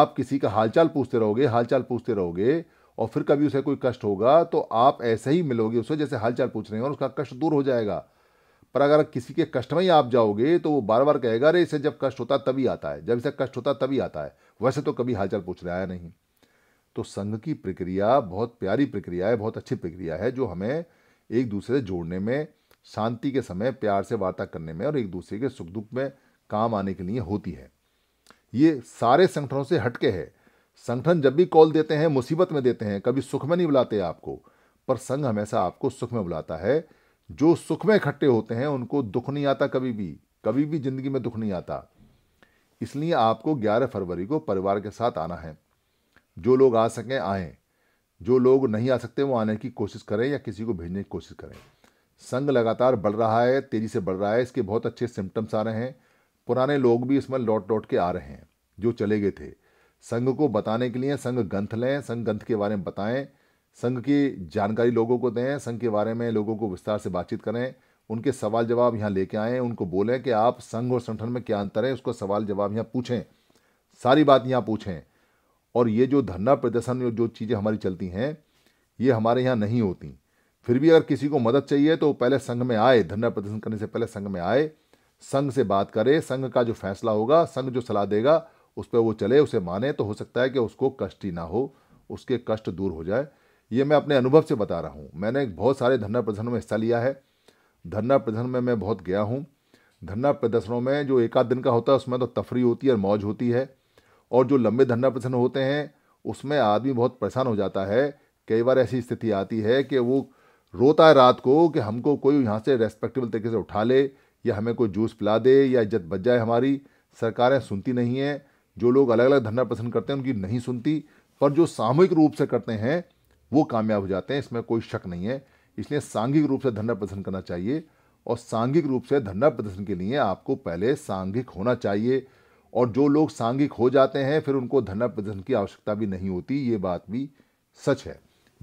Speaker 1: आप किसी का हालचाल पूछते रहोगे हालचाल पूछते रहोगे और फिर कभी उसे कोई कष्ट होगा तो आप ऐसे ही मिलोगे उसे जैसे हालचाल पूछ रहे हैं और उसका कष्ट दूर हो जाएगा पर अगर किसी के कष्ट में ही आप जाओगे तो वो बार बार कहेगा अरे इसे जब कष्ट होता तभी आता है जब इसे कष्ट होता तभी आता है वैसे तो कभी हालचाल पूछ रहा है नहीं तो संघ की प्रक्रिया बहुत प्यारी प्रक्रिया है बहुत अच्छी प्रक्रिया है जो हमें एक दूसरे से जोड़ने में शांति के समय प्यार से वार्ता करने में और एक दूसरे के सुख दुख में काम आने के लिए होती है ये सारे संगठनों से हटके है संगठन जब भी कॉल देते हैं मुसीबत में देते हैं कभी सुख में नहीं बुलाते आपको पर संघ हमेशा आपको सुख में बुलाता है जो सुख में इकट्ठे होते हैं उनको दुख नहीं आता कभी भी कभी भी जिंदगी में दुख नहीं आता इसलिए आपको 11 फरवरी को परिवार के साथ आना है जो लोग आ सकें आए जो लोग नहीं आ सकते वो आने की कोशिश करें या किसी को भेजने की कोशिश करें संग लगातार बढ़ रहा है तेज़ी से बढ़ रहा है इसके बहुत अच्छे सिम्टम्स आ रहे हैं पुराने लोग भी इसमें लौट लौट के आ रहे हैं जो चले गए थे संघ को बताने के लिए संघ ग्रंथ लें संघ ग्रंथ के बारे में बताएं संघ की जानकारी लोगों को दें संघ के बारे में लोगों को विस्तार से बातचीत करें उनके सवाल जवाब यहाँ लेके आए उनको बोलें कि आप संघ और संगठन में क्या अंतर है उसको सवाल जवाब यहाँ पूछें सारी बात यहाँ पूछें और ये जो धरना प्रदर्शन जो चीज़ें हमारी चलती हैं ये हमारे यहाँ नहीं होती फिर भी अगर किसी को मदद चाहिए तो पहले संघ में आए धरना प्रदर्शन करने से पहले संघ में आए संघ से बात करे संघ का जो फैसला होगा संघ जो सलाह देगा उस पर वो चले उसे माने तो हो सकता है कि उसको कष्ट ही ना हो उसके कष्ट दूर हो जाए ये मैं अपने अनुभव से बता रहा हूँ मैंने बहुत सारे धरना प्रदर्शनों में हिस्सा लिया है धरना प्रदर्शन में मैं बहुत गया हूँ धरना प्रदर्शनों में जो एक आध दिन का होता है उसमें तो तफरी होती है और मौज होती है और जो लंबे धरना प्रदर्शन होते हैं उसमें आदमी बहुत परेशान हो जाता है कई बार ऐसी स्थिति आती है कि वो रोता है रात को कि हमको कोई यहाँ से रेस्पेक्टेबल तरीके से उठा ले या हमें कोई जूस पिला दे या इज्जत बच जाए हमारी सरकारें सुनती नहीं हैं जो लोग अलग अलग धरना प्रदर्शन करते हैं उनकी नहीं सुनती पर जो सामूहिक रूप से करते हैं वो कामयाब हो जाते हैं इसमें कोई शक नहीं है इसलिए सांघिक रूप से धरना प्रदर्शन करना चाहिए और सांघिक रूप से धरना प्रदर्शन के लिए आपको पहले सांघिक होना चाहिए और जो लोग सांघिक हो जाते हैं फिर उनको धरना प्रदर्शन की आवश्यकता भी नहीं होती ये बात भी सच है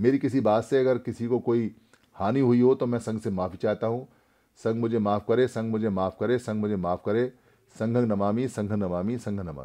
Speaker 1: मेरी किसी बात से अगर किसी को कोई हानि हुई हो तो मैं संघ से माफ़ी चाहता हूँ संघ मुझे माफ़ करे संघ मुझे माफ़ करे संघ मुझे माफ़ करे संघ नमामि संघ नमामि संघ नमामि